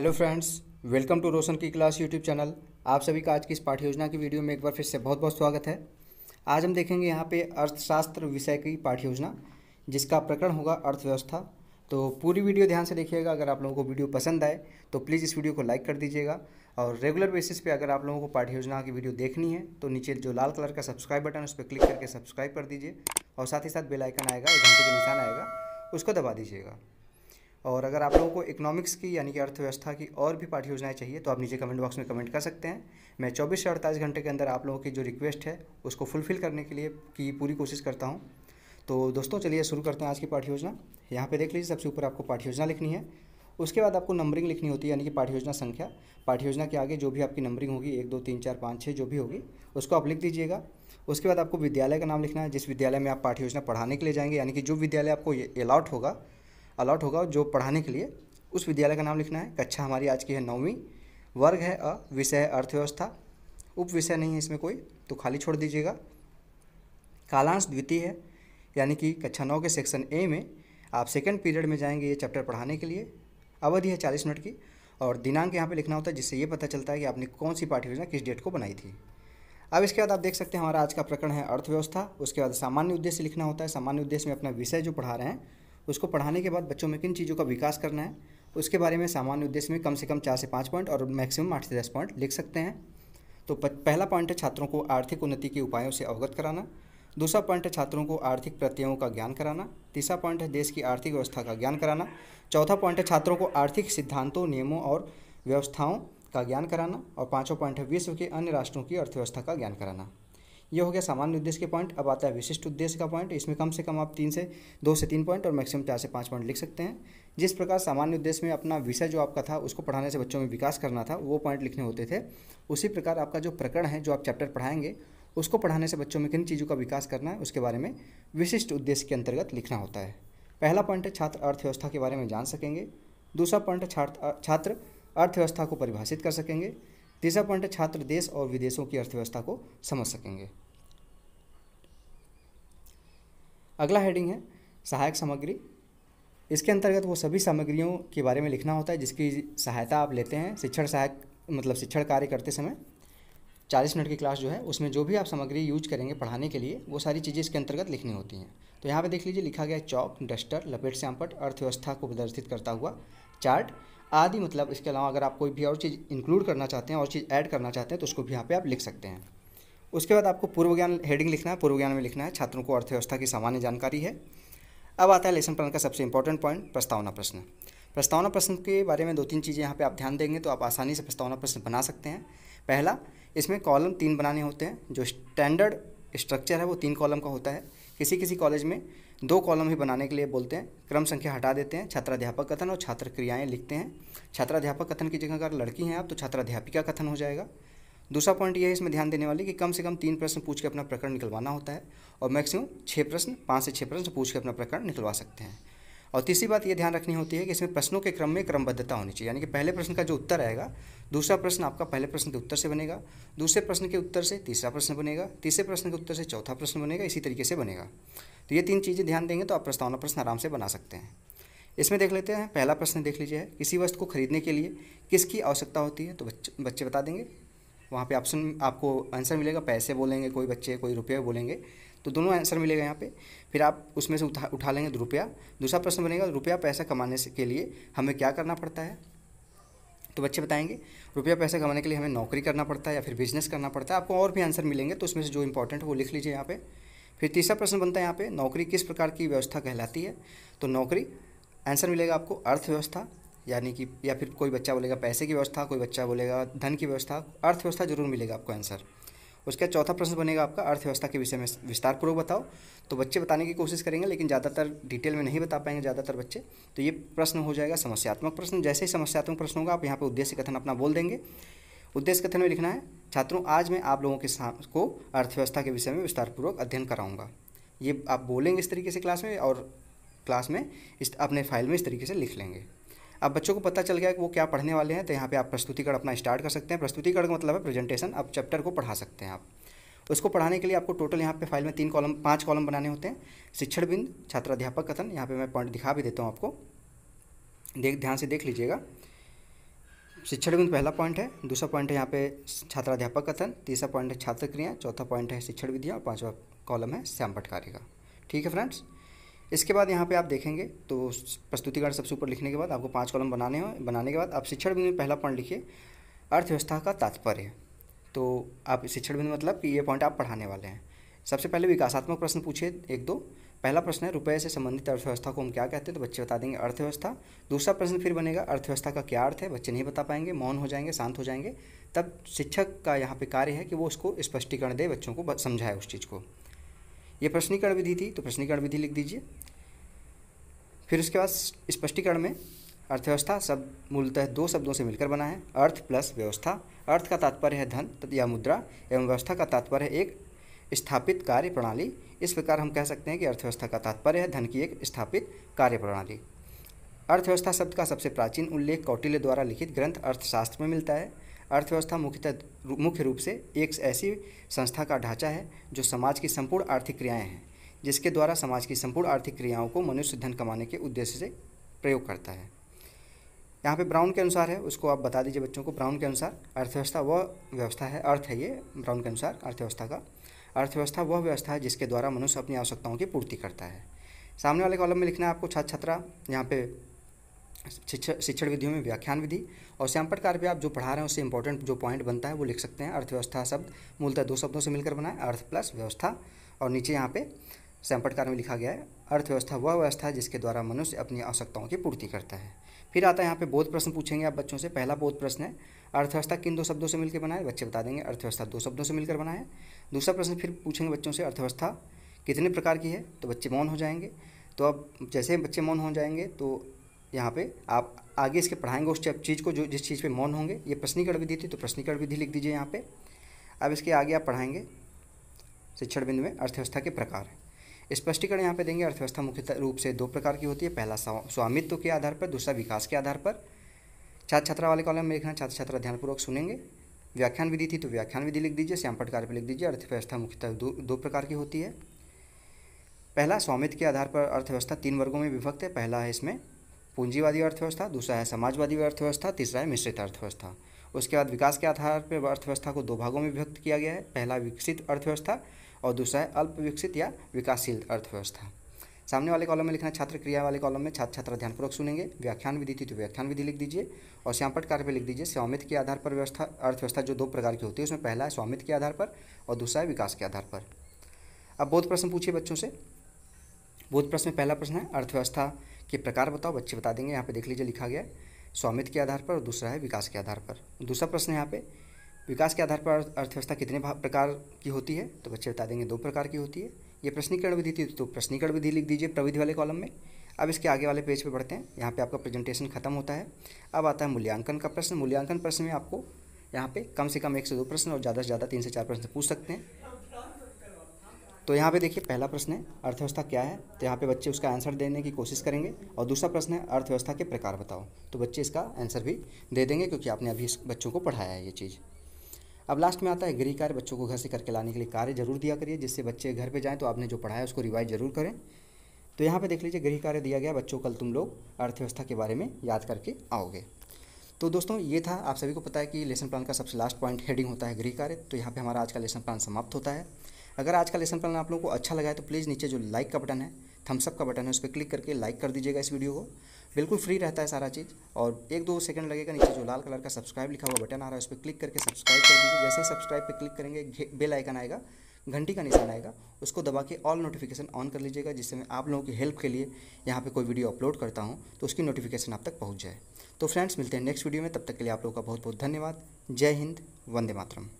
hello friends welcome to Roshan की class YouTube channel आप सभी का आज की इस पाठ योजना की वीडियो में एक बार फिर से बहुत बहुत स्वागत है आज हम देखेंगे यहाँ पे अर्थशास्त्र विषय की पाठ योजना जिसका प्रकरण होगा अर्थव्यवस्था तो पूरी वीडियो ध्यान से देखिएगा अगर आप लोगों को वीडियो पसंद आए तो प्लीज़ इस वीडियो को लाइक कर दीजिएगा और रेगुलर बेसिस पर अगर आप लोगों को पाठ्य योजना की वीडियो देखनी है तो नीचे जो लाल कलर का सब्सक्राइब बटन उस पर क्लिक करके सब्सक्राइब कर दीजिए और साथ ही साथ बेलाइकन आएगा एक घंटे के निशान आएगा उसको दबा दीजिएगा और अगर आप लोगों को इकोनॉमिक्स की यानी कि अर्थव्यवस्था की और भी पाठ योजनाएँ चाहिए तो आप नीचे कमेंट बॉक्स में कमेंट कर सकते हैं मैं 24 से अड़तालीस घंटे के अंदर आप लोगों की जो रिक्वेस्ट है उसको फुलफ़िल करने के लिए की पूरी कोशिश करता हूँ तो दोस्तों चलिए शुरू करते हैं आज की पाठ योजना यहाँ पर देख लीजिए सबसे ऊपर आपको पाठ योजना लिखनी है उसके बाद आपको नंबरिंग लिखनी होती है यानी कि पाठ योजना संख्या पाठ योजना के आगे जो भी आपकी नंबरिंग होगी एक दो तीन चार पाँच छः जो भी होगी उसको आप लिख दीजिएगा उसके बाद आपको विद्यालय का नाम लिखना है जिस विद्यालय में आप पाठ योजना पढ़ाने के लिए जाएंगे यानी कि जो विद्यालय आपको अलाउट होगा अलॉट होगा जो पढ़ाने के लिए उस विद्यालय का नाम लिखना है कक्षा हमारी आज की है नौवीं वर्ग है अ विषय अर्थव्यवस्था उप विषय नहीं है इसमें कोई तो खाली छोड़ दीजिएगा कालांश द्वितीय है यानी कि कक्षा नौ के सेक्शन ए में आप सेकेंड पीरियड में जाएंगे ये चैप्टर पढ़ाने के लिए अवधि है चालीस मिनट की और दिनांक यहाँ पे लिखना होता है जिससे ये पता चलता है कि आपने कौन सी पाठ्य योजना किस डेट को बनाई थी अब इसके बाद आप देख सकते हैं हमारा आज का प्रकरण है अर्थव्यवस्था उसके बाद सामान्य उद्देश्य लिखना होता है सामान्य उद्देश्य में अपना विषय जो पढ़ा रहे हैं उसको पढ़ाने के बाद बच्चों में किन चीज़ों का विकास करना है उसके बारे में सामान्य उद्देश्य में कम से कम चार से पाँच पॉइंट और मैक्सिमम आठ से दस पॉइंट लिख सकते हैं तो पहला पॉइंट है छात्रों को आर्थिक उन्नति के उपायों से अवगत कराना दूसरा पॉइंट है छात्रों को आर्थिक प्रत्ययों का ज्ञान कराना तीसरा पॉइंट है देश की आर्थिक व्यवस्था का ज्ञान कराना चौथा पॉइंट है छात्रों को आर्थिक सिद्धांतों नियमों और व्यवस्थाओं का ज्ञान कराना और पाँचों पॉइंट है विश्व के अन्य राष्ट्रों की अर्थव्यवस्था का ज्ञान कराना ये हो गया सामान्य उद्देश्य के पॉइंट अब आता है विशिष्ट उद्देश्य का पॉइंट इसमें कम से कम आप तीन से दो से तीन पॉइंट और मैक्सिमम चार से पाँच पॉइंट लिख सकते हैं जिस प्रकार सामान्य उद्देश्य में अपना विषय जो आपका था उसको पढ़ाने से बच्चों में विकास करना था वो पॉइंट लिखने होते थे उसी प्रकार आपका जो प्रकरण है जो आप चैप्टर पढ़ाएंगे उसको पढ़ाने से बच्चों में किन चीज़ों का विकास करना है उसके बारे में विशिष्ट उद्देश्य के अंतर्गत लिखना होता है पहला पॉइंट है छात्र अर्थव्यवस्था के बारे में जान सकेंगे दूसरा पॉइंट है छात्र छात्र अर्थव्यवस्था को परिभाषित कर सकेंगे तीसरा पॉइंट है छात्र देश और विदेशों की अर्थव्यवस्था को समझ सकेंगे अगला हेडिंग है सहायक सामग्री इसके अंतर्गत वो सभी सामग्रियों के बारे में लिखना होता है जिसकी सहायता आप लेते हैं शिक्षण सहायक मतलब शिक्षण कार्य करते समय चालीस मिनट की क्लास जो है उसमें जो भी आप सामग्री यूज करेंगे पढ़ाने के लिए वो सारी चीज़ें इसके अंतर्गत लिखनी होती हैं तो यहाँ पे देख लीजिए लिखा गया चौक डस्टर लपेट श्यामपट अर्थव्यवस्था को प्रदर्शित करता हुआ चार्ट आदि मतलब इसके अलावा अगर आप कोई भी और चीज़ इंक्लूड करना चाहते हैं और चीज़ ऐड करना चाहते हैं तो उसको भी यहाँ पे आप लिख सकते हैं उसके बाद आपको पूर्व ज्ञान हेडिंग लिखना है पूर्व ज्ञान में लिखना है छात्रों को अर्थव्यवस्था की सामान्य जानकारी है अब आता है लेसन प्लान का सबसे इंपॉर्टेंट पॉइंट प्रस्तावना प्रश्न प्रस्तावना प्रश्न के बारे में दो तीन चीज़ें यहाँ पर आप ध्यान देंगे तो आप आसानी से प्रस्तावना प्रश्न बना सकते हैं पहला इसमें कॉलम तीन बनाने होते हैं जो स्टैंडर्ड स्ट्रक्चर है वो तीन कॉलम का होता है किसी किसी कॉलेज में दो कॉलम ही बनाने के लिए बोलते हैं क्रम संख्या हटा देते हैं छात्राध्यापक कथन और छात्र क्रियाएँ लिखते हैं छात्राध्यापक कथन की जगह अगर लड़की हैं आप तो छात्राध्यापिका कथन हो जाएगा दूसरा पॉइंट यह है इसमें ध्यान देने वाले कि कम से कम तीन प्रश्न पूछ के अपना प्रकरण निकलवाना होता है और मैक्सिमम छः प्रश्न पाँच से छः प्रश्न पूछ के अपना प्रकरण निकलवा सकते हैं और तीसरी बात ये ध्यान रखनी होती है कि इसमें प्रश्नों के क्रम में क्रमबद्धता होनी चाहिए यानी कि पहले प्रश्न का जो उत्तर आएगा दूसरा प्रश्न आपका पहले प्रश्न के उत्तर से बनेगा दूसरे प्रश्न के उत्तर से तीसरा प्रश्न बनेगा तीसरे प्रश्न के उत्तर से चौथा प्रश्न बनेगा इसी तरीके से बनेगा तो ये तीन चीज़ें ध्यान देंगे तो आप प्रस्तावना प्रश्न आराम से बना सकते हैं इसमें देख लेते हैं पहला प्रश्न देख लीजिए किसी वस्तु को खरीदने के लिए किसकी आवश्यकता होती है तो बच्चे बच्चे बता देंगे वहाँ पे ऑप्शन आपको आंसर मिलेगा पैसे बोलेंगे कोई बच्चे कोई रुपये बोलेंगे तो दोनों आंसर मिलेगा यहाँ पे फिर आप उसमें से उठा उठा लेंगे रुपया दूसरा प्रश्न बनेगा रुपया पैसा कमाने के लिए हमें क्या करना पड़ता है तो बच्चे बताएंगे रुपया पैसा कमाने के लिए हमें नौकरी करना पड़ता है या फिर बिजनेस करना पड़ता है आपको और भी आंसर मिलेंगे तो उसमें से जो इंपॉर्टेंट है वो लिख लीजिए यहाँ पे फिर तीसरा प्रश्न बनता है यहाँ पे नौकरी किस प्रकार की व्यवस्था कहलाती है तो नौकरी आंसर मिलेगा आपको अर्थव्यवस्था यानी कि या फिर कोई बच्चा बोलेगा पैसे की व्यवस्था कोई बच्चा बोलेगा धन की व्यवस्था अर्थव्यवस्था जरूर मिलेगा आपको आंसर उसके बाद चौथा प्रश्न बनेगा आपका अर्थव्यवस्था के विषय में विस्तारपूर्वक बताओ तो बच्चे बताने की कोशिश करेंगे लेकिन ज़्यादातर डिटेल में नहीं बता पाएंगे ज़्यादातर बच्चे तो ये प्रश्न हो जाएगा समस्यात्मक प्रश्न जैसे ही समस्यात्मक प्रश्न होगा आप यहाँ पर उद्देश्य कथन अपना बोल देंगे उद्देश्य कथन में लिखना है छात्रों आज मैं आप लोगों के साथ को अर्थव्यवस्था के विषय में विस्तारपूर्वक अध्ययन कराऊंगा ये आप बोलेंगे इस तरीके से क्लास में और क्लास में इस अपने फाइल में इस तरीके से लिख लेंगे अब बच्चों को पता चल गया कि वो क्या पढ़ने वाले हैं तो यहाँ पे आप प्रस्तुतिकरण अपना स्टार्ट कर सकते हैं प्रस्तुतिकरण का मतलब है प्रेजेंटेशन आप चैप्टर को पढ़ा सकते हैं आप उसको पढ़ाने के लिए आपको टोटल यहाँ पे फाइल में तीन कॉलम पाँच कॉलम बनाने होते हैं शिक्षण बिंद छात्राध्यापक कथन यहाँ पे मैं पॉइंट दिखा भी देता हूँ आपको देख ध्यान से देख लीजिएगा शिक्षण बिंद पहला पॉइंट है दूसरा पॉइंट है यहाँ पे छात्राध्यापक कथन तीसरा पॉइंट है छात्र क्रिया चौथा पॉइंट है शिक्षण विधियाँ और पाँचवा कॉलम है श्याम भटकारी का ठीक है फ्रेंड्स इसके बाद यहाँ पे आप देखेंगे तो प्रस्तुतिकार सबसे ऊपर लिखने के बाद आपको पांच कॉलम बनाने हो बनाने के बाद आप शिक्षण बिंदु में पहला पॉइंट लिखिए अर्थव्यवस्था का तात्पर्य तो आप शिक्षण बिंदु मतलब कि ये पॉइंट आप पढ़ाने वाले हैं सबसे पहले विकासात्मक प्रश्न पूछे एक दो पहला प्रश्न है रुपये से संबंधित अर्थव्यवस्था को हम क्या कहते हैं तो बच्चे बता देंगे अर्थव्यवस्था दूसरा प्रश्न फिर बनेगा अर्थव्यवस्था का क्या अर्थ है बच्चे नहीं बता पाएंगे मौन हो जाएंगे शांत हो जाएंगे तब शिक्षक का यहाँ पे कार्य है कि वो उसको स्पष्टीकरण दे बच्चों को समझाए उस चीज़ को ये प्रश्नीकरण विधि थी तो प्रश्नीकरण विधि लिख दीजिए फिर उसके बाद स्पष्टीकरण में अर्थव्यवस्था शब्द मूलतः दो शब्दों से मिलकर बना है अर्थ प्लस व्यवस्था अर्थ का तात्पर्य है धन या मुद्रा एवं व्यवस्था का तात्पर्य है एक स्थापित कार्य प्रणाली इस प्रकार हम कह सकते हैं कि अर्थव्यवस्था का तात्पर्य है धन की एक स्थापित कार्य प्रणाली अर्थव्यवस्था शब्द का सबसे प्राचीन उल्लेख कौटिल्य द्वारा लिखित ग्रंथ अर्थशास्त्र में मिलता है अर्थव्यवस्था मुख्यतः मुख्य रूप से एक ऐसी संस्था का ढांचा है जो समाज की संपूर्ण आर्थिक क्रियाएँ हैं जिसके द्वारा समाज की संपूर्ण आर्थिक क्रियाओं को मनुष्य धन कमाने के उद्देश्य से प्रयोग करता है यहाँ पे ब्राउन के अनुसार है उसको आप बता दीजिए बच्चों को ब्राउन के अनुसार अर्थव्यवस्था वह व्यवस्था है अर्थ है ये ब्राउन के अनुसार अर्थव्यवस्था का अर्थव्यवस्था वह व्यवस्था है जिसके द्वारा मनुष्य अपनी आवश्यकताओं की पूर्ति करता है सामने वाले कॉलम में लिखना है आपको छात्र छात्रा यहाँ पे शिक्षा शिक्षण विधियों में व्याख्यान विधि और सैंपट कार्य आप जो पढ़ा रहे हैं उससे इंपॉर्टेंट जो पॉइंट बनता है वो लिख सकते हैं अर्थव्यवस्था शब्द मूलतः दो शब्दों से मिलकर बना है अर्थ प्लस व्यवस्था और नीचे यहाँ पे सैंपट कार्य में लिखा गया है अर्थव्यवस्था वह व्यवस्था है जिसके द्वारा मनुष्य अपनी आवश्यकताओं की पूर्ति करता है फिर आता है यहाँ पे बोध प्रश्न पूछेंगे आप बच्चों से पहला बोध प्रश्न है अर्थव्यवस्था किन दो शब्दों से मिलकर बना है बच्चे बता देंगे अर्थव्यवस्था दो शब्दों से मिलकर बना है दूसरा प्रश्न फिर पूछेंगे बच्चों से अर्थव्यवस्था कितने प्रकार की है तो बच्चे मौन हो जाएंगे तो अब जैसे बच्चे मौन हो जाएंगे तो यहाँ पे आप आगे इसके पढ़ाएंगे उस चीज़ को जो जिस चीज़ पे मौन होंगे ये प्रश्नीकरण विधि थी तो प्रश्निकरण विधि लिख दीजिए यहाँ पे अब इसके आगे आप पढ़ाएंगे शिक्षण बिंदु में अर्थव्यवस्था के प्रकार स्पष्टीकरण यहाँ पे देंगे अर्थव्यवस्था मुख्य रूप से दो प्रकार की होती है पहला स्वामित्व के आधार पर दूसरा विकास के आधार पर छात्र छात्रा वाले कॉलम में लिखना छात्र छात्रा ध्यानपूर्वक सुनेंगे व्याख्यान विधि थी तो व्याख्यान विधि लिख दीजिए श्यामपट कार्य पर लिख दीजिए अर्थव्यवस्था मुख्यतः दो दो प्रकार की होती है पहला स्वामित्व के आधार पर अर्थव्यवस्था तीन वर्गों में विभक्त है पहला है इसमें पूंजीवादी अर्थव्यवस्था दूसरा है समाजवादी अर्थव्यवस्था तीसरा है मिश्रित अर्थव्यवस्था उसके बाद विकास के आधार पर अर्थव्यवस्था को दो भागों में विभक्त किया गया है पहला विकसित अर्थव्यवस्था और दूसरा है अल्प विकसित या विकासशील अर्थव्यवस्था सामने वाले कॉलम में लिखना छात्र क्रिया वाले कॉलम में छात्र छात्रा ध्यानपूर्वक सुनेंगे व्याख्यान विधि थी तो व्याख्यान विधि लिख दीजिए और श्यामपट कार्य पर लिख दीजिए स्वामित्व के आधार पर व्यवस्था अर्थव्यवस्था जो दो प्रकार की होती है उसमें पहला है स्वामित्व के आधार पर और दूसरा है विकास के आधार पर अब बोध प्रश्न पूछिए बच्चों से बोध प्रश्न में पहला प्रश्न है अर्थव्यवस्था के प्रकार बताओ बच्चे बता देंगे यहाँ पे देख लीजिए लिखा गया है स्वामित्व के आधार पर और दूसरा है विकास के आधार पर दूसरा प्रश्न यहाँ पे विकास के आधार पर अर्थव्यवस्था कितने प्रकार की होती है तो बच्चे बता देंगे दो प्रकार की होती है ये प्रश्नीकरण विधि थी तो प्रश्नीकरण विधि लिख दीजिए प्रविधि वाले कॉलम में अब इसके आगे वाले पेज पर बढ़ते हैं यहाँ पर आपका प्रेजेंटेशन खत्म होता है अब आता है मूल्यांकन का प्रश्न मूल्यांकन प्रश्न में आपको यहाँ पे कम से कम एक से दो प्रश्न और ज़्यादा से ज़्यादा तीन से चार प्रश्न पूछ सकते हैं तो यहाँ पे देखिए पहला प्रश्न है अर्थव्यवस्था क्या है तो यहाँ पे बच्चे उसका आंसर देने की कोशिश करेंगे और दूसरा प्रश्न है अर्थव्यवस्था के प्रकार बताओ तो बच्चे इसका आंसर भी दे देंगे क्योंकि आपने अभी बच्चों को पढ़ाया है ये चीज़ अब लास्ट में आता है गृह कार्य बच्चों को घर से करके लाने के लिए कार्य जरूर दिया करिए जिससे बच्चे घर पर जाएँ तो आपने जो पढ़ाया उसको रिवाइज जरूर करें तो यहाँ पर देख लीजिए गृह कार्य दिया गया बच्चों कल तुम लोग अर्थव्यवस्था के बारे में याद करके आओगे तो दोस्तों ये था आप सभी को पता है कि लेसन प्लान का सबसे लास्ट पॉइंट हेडिंग होता है गृह कार्य तो यहाँ पे हमारा आज का लेसन प्लान समाप्त होता है अगर आज का लेसन प्लान आप लोगों को अच्छा लगा है तो प्लीज़ नीचे जो लाइक का बटन है थम्सअप का बटन है उस पर क्लिक करके लाइक कर दीजिएगा इस वीडियो को बिल्कुल फ्री रहता है सारा चीज़ और एक दो सेकंड लगेगा नीचे जो लाल कलर का सब्सक्राइब लिखा हुआ बटन आ रहा है उस पर क्लिक करके सब्सक्राइब कर दीजिए जैसे ही सब्सक्राइब पर क्लिक करेंगे बेल आइकन आएगा घंटी का निशान आएगा उसको दबा के ऑल नोटिफिकेशन ऑन कर लीजिएगा जिससे मैं आप लोगों की हेल्प के लिए यहाँ पे कोई वीडियो अपलोड करता हूँ तो उसकी नोटिफिकेशन आप तक पहुँच जाए तो फ्रेंड्स मिलते हैं नेक्स्ट वीडियो में तब तक के लिए आप लोगों का बहुत बहुत धन्यवाद जय हिंद वंदे मातरम